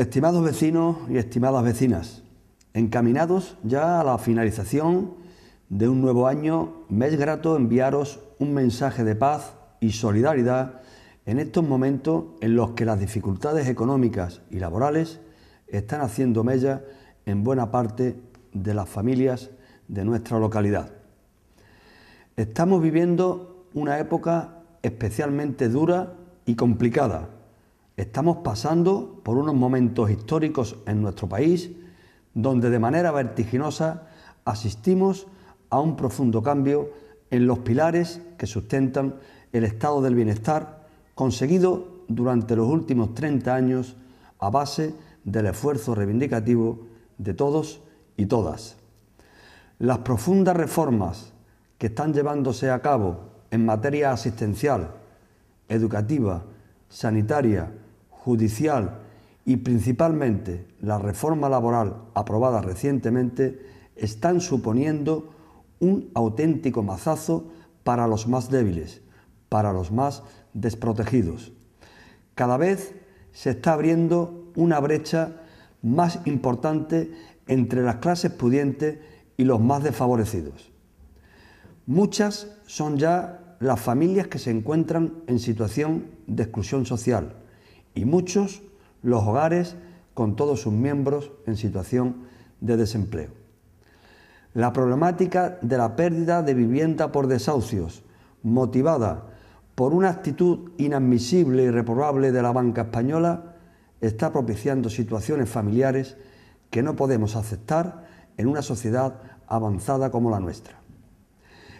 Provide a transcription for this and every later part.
Estimados vecinos y estimadas vecinas, encaminados ya a la finalización de un nuevo año, me es grato enviaros un mensaje de paz y solidaridad en estos momentos en los que las dificultades económicas y laborales están haciendo mella en buena parte de las familias de nuestra localidad. Estamos viviendo una época especialmente dura y complicada Estamos pasando por unos momentos históricos en nuestro país donde de manera vertiginosa asistimos a un profundo cambio en los pilares que sustentan el estado del bienestar conseguido durante los últimos 30 años a base del esfuerzo reivindicativo de todos y todas. Las profundas reformas que están llevándose a cabo en materia asistencial, educativa, sanitaria, judicial y principalmente la reforma laboral aprobada recientemente están suponiendo un auténtico mazazo para los más débiles, para los más desprotegidos. Cada vez se está abriendo una brecha más importante entre las clases pudientes y los más desfavorecidos. Muchas son ya las familias que se encuentran en situación de exclusión social y muchos los hogares con todos sus miembros en situación de desempleo. La problemática de la pérdida de vivienda por desahucios, motivada por una actitud inadmisible y reprobable de la banca española, está propiciando situaciones familiares que no podemos aceptar en una sociedad avanzada como la nuestra.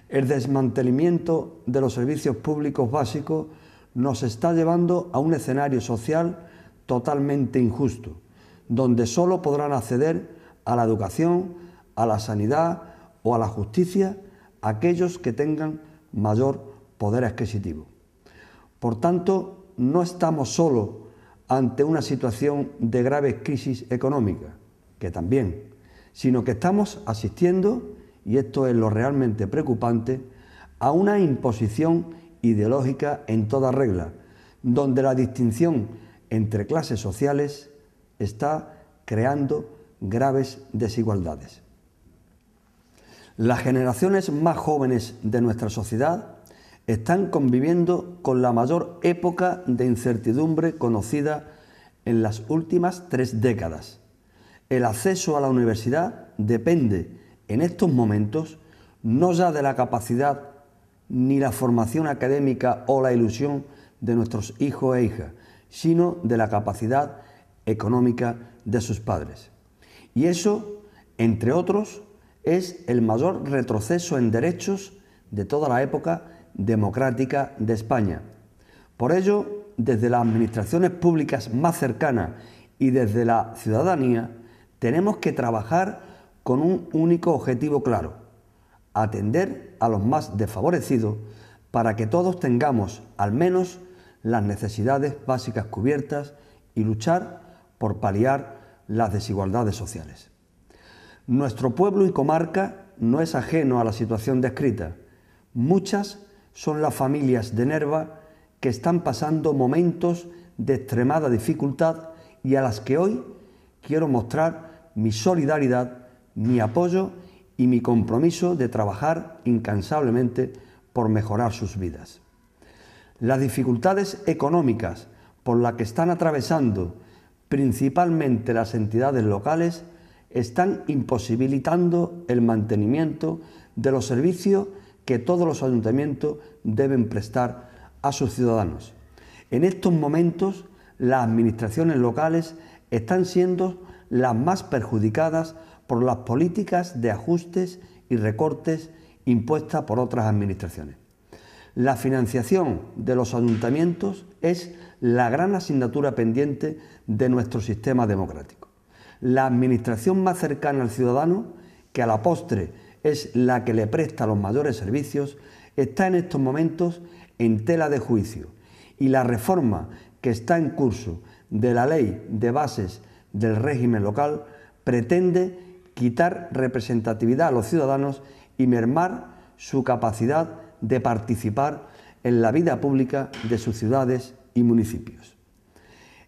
El desmantelamiento de los servicios públicos básicos nos está llevando a un escenario social totalmente injusto, donde solo podrán acceder a la educación, a la sanidad o a la justicia aquellos que tengan mayor poder adquisitivo. Por tanto, no estamos solo ante una situación de grave crisis económica, que también, sino que estamos asistiendo, y esto es lo realmente preocupante, a una imposición ideológica en toda regla, donde la distinción entre clases sociales está creando graves desigualdades. Las generaciones más jóvenes de nuestra sociedad están conviviendo con la mayor época de incertidumbre conocida en las últimas tres décadas. El acceso a la universidad depende en estos momentos no ya de la capacidad ni la formación académica o la ilusión de nuestros hijos e hijas, sino de la capacidad económica de sus padres. Y eso, entre otros, es el mayor retroceso en derechos de toda la época democrática de España. Por ello, desde las administraciones públicas más cercanas y desde la ciudadanía, tenemos que trabajar con un único objetivo claro, atender a los más desfavorecidos para que todos tengamos al menos las necesidades básicas cubiertas y luchar por paliar las desigualdades sociales. Nuestro pueblo y comarca no es ajeno a la situación descrita. Muchas son las familias de Nerva que están pasando momentos de extremada dificultad y a las que hoy quiero mostrar mi solidaridad, mi apoyo y mi compromiso de trabajar incansablemente por mejorar sus vidas. Las dificultades económicas por las que están atravesando principalmente las entidades locales están imposibilitando el mantenimiento de los servicios que todos los ayuntamientos deben prestar a sus ciudadanos. En estos momentos, las administraciones locales están siendo las más perjudicadas por las políticas de ajustes y recortes impuestas por otras administraciones. La financiación de los ayuntamientos es la gran asignatura pendiente de nuestro sistema democrático. La administración más cercana al ciudadano, que a la postre es la que le presta los mayores servicios, está en estos momentos en tela de juicio y la reforma que está en curso de la ley de bases del régimen local pretende quitar representatividad a los ciudadanos y mermar su capacidad de participar en la vida pública de sus ciudades y municipios.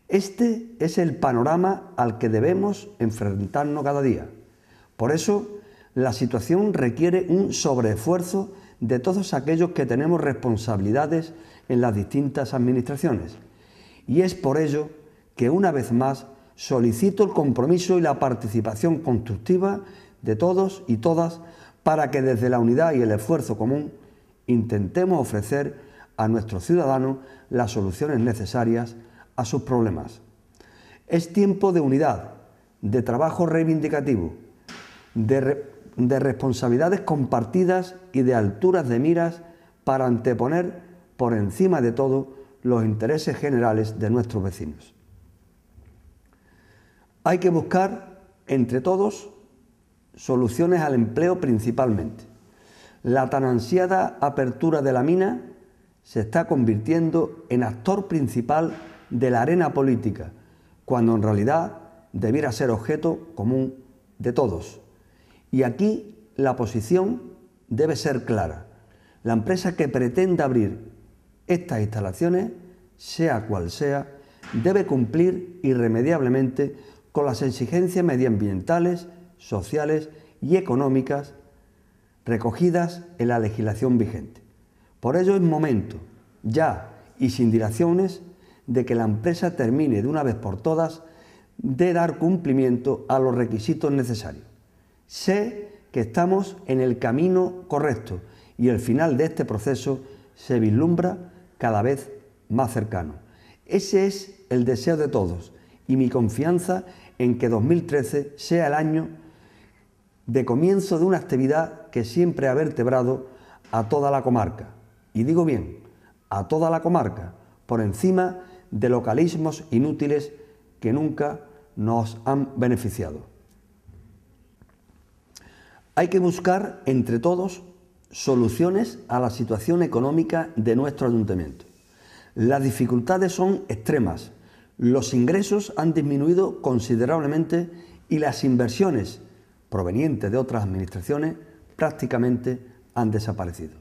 Este es el panorama al que debemos enfrentarnos cada día. Por eso, la situación requiere un sobreesfuerzo de todos aquellos que tenemos responsabilidades en las distintas administraciones. Y es por ello que una vez más solicito el compromiso y la participación constructiva de todos y todas para que desde la unidad y el esfuerzo común intentemos ofrecer a nuestros ciudadanos las soluciones necesarias a sus problemas. Es tiempo de unidad, de trabajo reivindicativo, de, de responsabilidades compartidas y de alturas de miras para anteponer por encima de todo los intereses generales de nuestros vecinos. Hay que buscar entre todos soluciones al empleo principalmente. La tan ansiada apertura de la mina se está convirtiendo en actor principal de la arena política, cuando en realidad debiera ser objeto común de todos. Y aquí la posición debe ser clara. La empresa que pretenda abrir estas instalaciones, sea cual sea, debe cumplir irremediablemente con las exigencias medioambientales, sociales y económicas recogidas en la legislación vigente. Por ello es momento, ya y sin dilaciones, de que la empresa termine de una vez por todas de dar cumplimiento a los requisitos necesarios. Sé que estamos en el camino correcto y el final de este proceso se vislumbra cada vez más cercano. Ese es el deseo de todos y mi confianza en que 2013 sea el año de comienzo de una actividad que siempre ha vertebrado a toda la comarca. Y digo bien, a toda la comarca, por encima de localismos inútiles que nunca nos han beneficiado. Hay que buscar entre todos soluciones a la situación económica de nuestro ayuntamiento. Las dificultades son extremas los ingresos han disminuido considerablemente y las inversiones provenientes de otras administraciones prácticamente han desaparecido.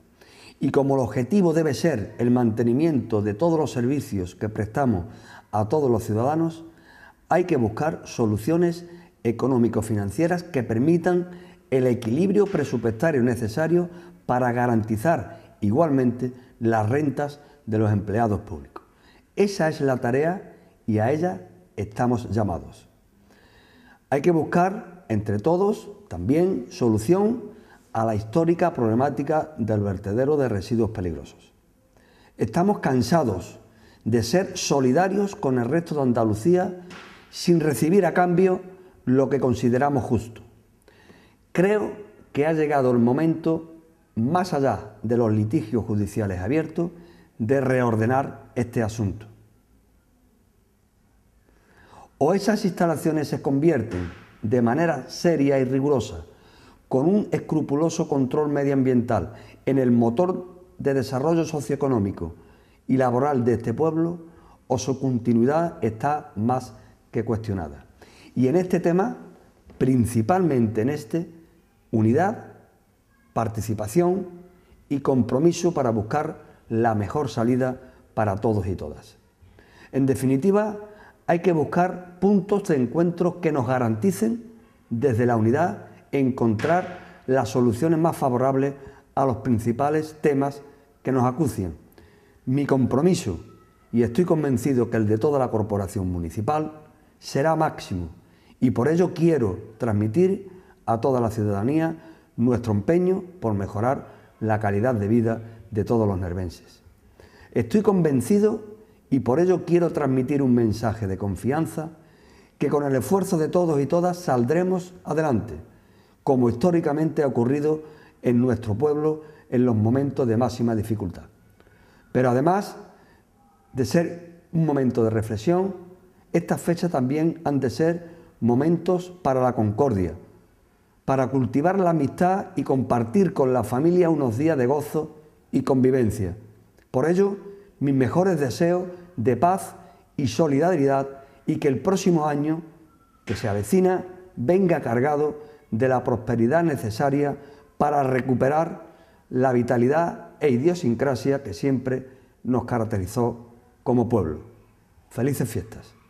Y como el objetivo debe ser el mantenimiento de todos los servicios que prestamos a todos los ciudadanos, hay que buscar soluciones económico-financieras que permitan el equilibrio presupuestario necesario para garantizar igualmente las rentas de los empleados públicos. Esa es la tarea y a ella estamos llamados. Hay que buscar entre todos también solución a la histórica problemática del vertedero de residuos peligrosos. Estamos cansados de ser solidarios con el resto de Andalucía sin recibir a cambio lo que consideramos justo. Creo que ha llegado el momento, más allá de los litigios judiciales abiertos, de reordenar este asunto o esas instalaciones se convierten de manera seria y rigurosa, con un escrupuloso control medioambiental, en el motor de desarrollo socioeconómico y laboral de este pueblo, o su continuidad está más que cuestionada. Y en este tema, principalmente en este, unidad, participación y compromiso para buscar la mejor salida para todos y todas. En definitiva, hay que buscar puntos de encuentro que nos garanticen desde la unidad encontrar las soluciones más favorables a los principales temas que nos acucian. Mi compromiso, y estoy convencido que el de toda la corporación municipal, será máximo y por ello quiero transmitir a toda la ciudadanía nuestro empeño por mejorar la calidad de vida de todos los nervenses. Estoy convencido y por ello quiero transmitir un mensaje de confianza que con el esfuerzo de todos y todas saldremos adelante, como históricamente ha ocurrido en nuestro pueblo en los momentos de máxima dificultad. Pero además de ser un momento de reflexión, estas fechas también han de ser momentos para la concordia, para cultivar la amistad y compartir con la familia unos días de gozo y convivencia. Por ello, mis mejores deseos de paz y solidaridad y que el próximo año que se avecina venga cargado de la prosperidad necesaria para recuperar la vitalidad e idiosincrasia que siempre nos caracterizó como pueblo. Felices fiestas.